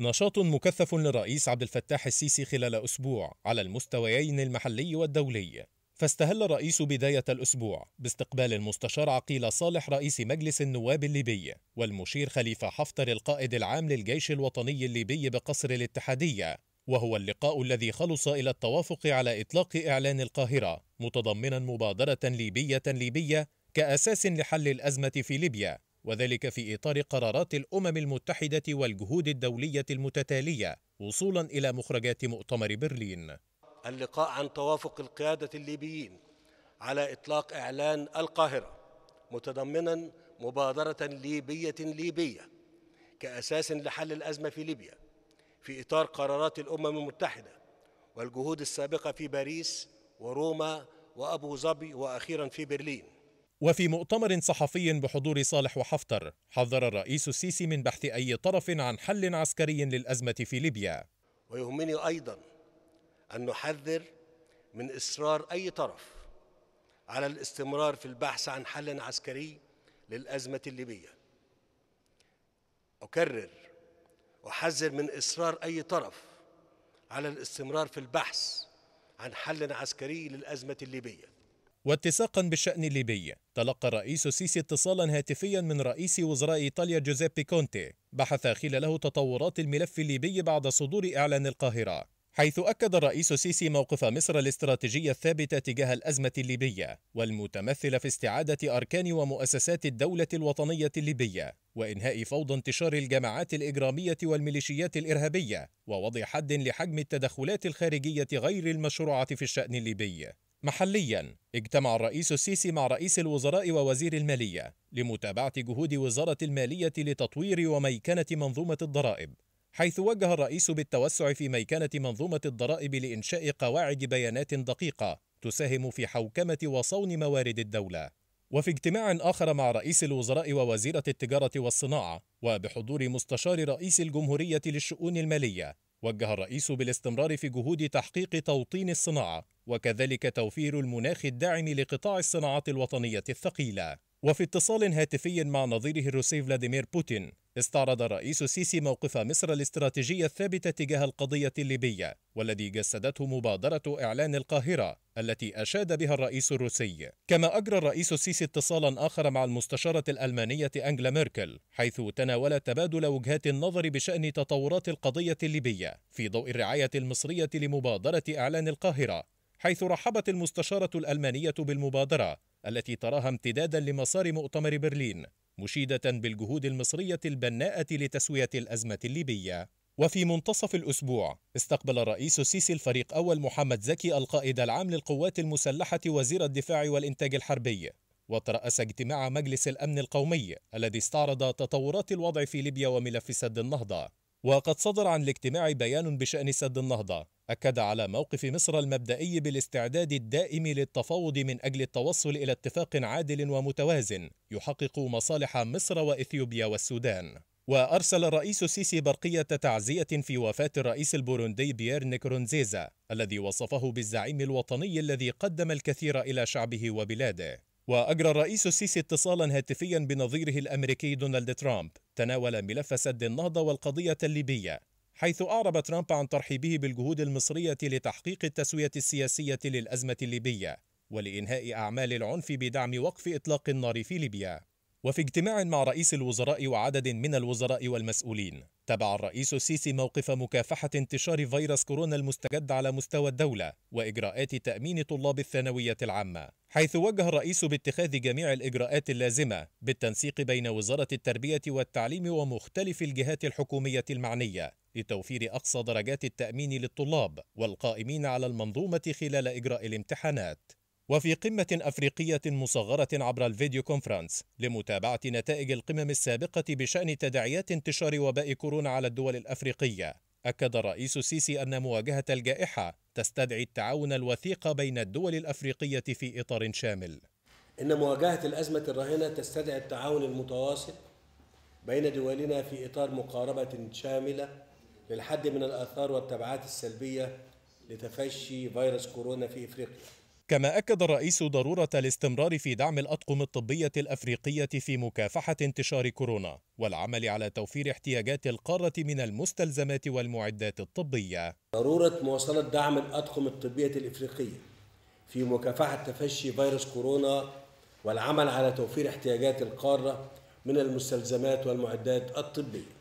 نشاط مكثف للرئيس عبد الفتاح السيسي خلال أسبوع على المستويين المحلي والدولي فاستهل الرئيس بداية الأسبوع باستقبال المستشار عقيل صالح رئيس مجلس النواب الليبي والمشير خليفة حفتر القائد العام للجيش الوطني الليبي بقصر الاتحادية وهو اللقاء الذي خلص إلى التوافق على إطلاق إعلان القاهرة متضمنا مبادرة ليبية ليبية كأساس لحل الأزمة في ليبيا وذلك في اطار قرارات الامم المتحده والجهود الدوليه المتتاليه وصولا الى مخرجات مؤتمر برلين. اللقاء عن توافق القياده الليبيين على اطلاق اعلان القاهره متضمنا مبادره ليبيه ليبيه كاساس لحل الازمه في ليبيا في اطار قرارات الامم المتحده والجهود السابقه في باريس وروما وابو ظبي واخيرا في برلين وفي مؤتمر صحفي بحضور صالح وحفتر حذر الرئيس السيسي من بحث أي طرف عن حل عسكري للأزمة في ليبيا ويهمني أيضا أن نحذر من إصرار أي طرف على الاستمرار في البحث عن حل عسكري للأزمة الليبية أكرر أحذر من إصرار أي طرف على الاستمرار في البحث عن حل عسكري للأزمة الليبية واتساقا بالشأن الليبي تلقى الرئيس السيسي اتصالا هاتفيا من رئيس وزراء إيطاليا جوزيبي كونتي بحث خلاله تطورات الملف الليبي بعد صدور إعلان القاهرة حيث أكد الرئيس السيسي موقف مصر الاستراتيجية الثابتة تجاه الأزمة الليبية والمتمثلة في استعادة أركان ومؤسسات الدولة الوطنية الليبية وإنهاء فوضى انتشار الجماعات الإجرامية والميليشيات الإرهابية ووضع حد لحجم التدخلات الخارجية غير المشروعة في الشأن الليبي محليا اجتمع الرئيس السيسي مع رئيس الوزراء ووزير المالية لمتابعة جهود وزارة المالية لتطوير وميكنة منظومة الضرائب حيث وجه الرئيس بالتوسع في ميكنة منظومة الضرائب لإنشاء قواعد بيانات دقيقة تساهم في حوكمة وصون موارد الدولة وفي اجتماع آخر مع رئيس الوزراء ووزيرة التجارة والصناعة وبحضور مستشار رئيس الجمهورية للشؤون المالية وجه الرئيس بالاستمرار في جهود تحقيق توطين الصناعة وكذلك توفير المناخ الداعم لقطاع الصناعات الوطنية الثقيلة وفي اتصال هاتفي مع نظيره الروسي فلاديمير بوتين استعرض الرئيس السيسي موقف مصر الاستراتيجية الثابتة تجاه القضية الليبية والذي جسدته مبادرة إعلان القاهرة التي أشاد بها الرئيس الروسي كما أجرى الرئيس السيسي اتصالا آخر مع المستشارة الألمانية أنجلا ميركل حيث تناول تبادل وجهات النظر بشأن تطورات القضية الليبية في ضوء الرعاية المصرية لمبادرة إعلان القاهرة حيث رحبت المستشارة الألمانية بالمبادرة التي تراها امتدادا لمسار مؤتمر برلين مشيدة بالجهود المصرية البناءة لتسوية الأزمة الليبية وفي منتصف الأسبوع استقبل الرئيس السيسي الفريق أول محمد زكي القائد العام للقوات المسلحة وزير الدفاع والإنتاج الحربي وترأس اجتماع مجلس الأمن القومي الذي استعرض تطورات الوضع في ليبيا وملف سد النهضة وقد صدر عن الاجتماع بيان بشأن سد النهضة أكد على موقف مصر المبدئي بالاستعداد الدائم للتفاوض من أجل التوصل إلى اتفاق عادل ومتوازن يحقق مصالح مصر وإثيوبيا والسودان وأرسل الرئيس السيسي برقية تعزية في وفاة الرئيس البوروندي بيير نكرونزيزا الذي وصفه بالزعيم الوطني الذي قدم الكثير إلى شعبه وبلاده وأجرى الرئيس السيسي اتصالا هاتفيا بنظيره الأمريكي دونالد ترامب تناول ملف سد النهضة والقضية الليبية حيث أعرب ترامب عن ترحيبه بالجهود المصرية لتحقيق التسوية السياسية للأزمة الليبية ولإنهاء أعمال العنف بدعم وقف إطلاق النار في ليبيا وفي اجتماع مع رئيس الوزراء وعدد من الوزراء والمسؤولين تبع الرئيس السيسي موقف مكافحة انتشار فيروس كورونا المستجد على مستوى الدولة وإجراءات تأمين طلاب الثانوية العامة حيث وجه الرئيس باتخاذ جميع الإجراءات اللازمة بالتنسيق بين وزارة التربية والتعليم ومختلف الجهات الحكومية المعنية لتوفير أقصى درجات التأمين للطلاب والقائمين على المنظومة خلال إجراء الامتحانات وفي قمة أفريقية مصغرة عبر الفيديو كونفرانس لمتابعة نتائج القمم السابقة بشأن تداعيات انتشار وباء كورونا على الدول الأفريقية أكد الرئيس السيسي أن مواجهة الجائحة تستدعي التعاون الوثيق بين الدول الأفريقية في إطار شامل إن مواجهة الأزمة الراهنة تستدعي التعاون المتواصل بين دولنا في إطار مقاربة شاملة للحد من الآثار والتبعات السلبية لتفشي فيروس كورونا في إفريقيا كما أكد الرئيس ضرورة الاستمرار في دعم الأطقم الطبية الأفريقية في مكافحة انتشار كورونا والعمل على توفير احتياجات القارة من المستلزمات والمعدات الطبية ضرورة مواصلة دعم الأطقم الطبية الإفريقية في مكافحة تفشي فيروس كورونا والعمل على توفير احتياجات القارة من المستلزمات والمعدات الطبية